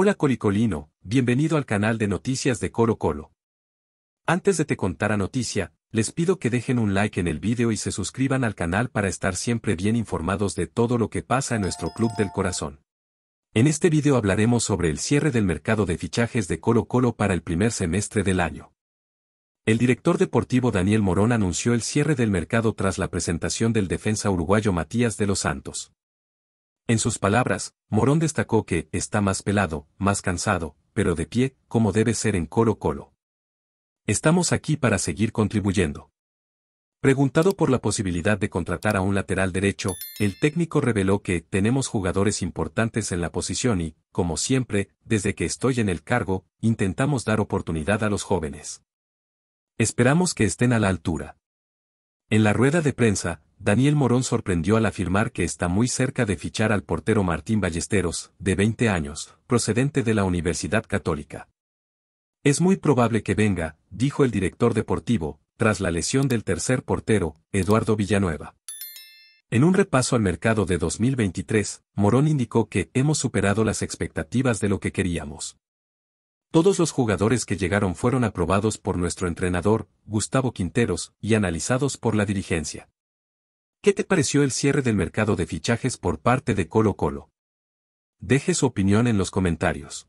Hola Colicolino, bienvenido al canal de noticias de Colo Colo. Antes de te contar a noticia, les pido que dejen un like en el vídeo y se suscriban al canal para estar siempre bien informados de todo lo que pasa en nuestro club del corazón. En este vídeo hablaremos sobre el cierre del mercado de fichajes de Colo Colo para el primer semestre del año. El director deportivo Daniel Morón anunció el cierre del mercado tras la presentación del defensa uruguayo Matías de los Santos. En sus palabras, Morón destacó que está más pelado, más cansado, pero de pie, como debe ser en Colo Colo. Estamos aquí para seguir contribuyendo. Preguntado por la posibilidad de contratar a un lateral derecho, el técnico reveló que tenemos jugadores importantes en la posición y, como siempre, desde que estoy en el cargo, intentamos dar oportunidad a los jóvenes. Esperamos que estén a la altura. En la rueda de prensa, Daniel Morón sorprendió al afirmar que está muy cerca de fichar al portero Martín Ballesteros, de 20 años, procedente de la Universidad Católica. Es muy probable que venga, dijo el director deportivo, tras la lesión del tercer portero, Eduardo Villanueva. En un repaso al mercado de 2023, Morón indicó que hemos superado las expectativas de lo que queríamos. Todos los jugadores que llegaron fueron aprobados por nuestro entrenador, Gustavo Quinteros, y analizados por la dirigencia. ¿Qué te pareció el cierre del mercado de fichajes por parte de Colo Colo? Deje su opinión en los comentarios.